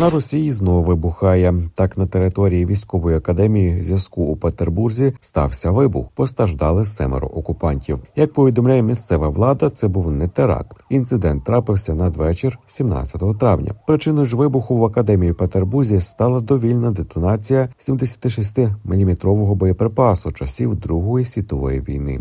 На Росії знову вибухає. Так на території військової академії зв'язку у Петербурзі стався вибух. Постраждали семеро окупантів. Як повідомляє місцева влада, це був не теракт. Інцидент трапився надвечір, 17 травня. Причиною ж вибуху в академії Петербурзі стала довільна детонація 76-мм боєприпасу часів Другої світової війни.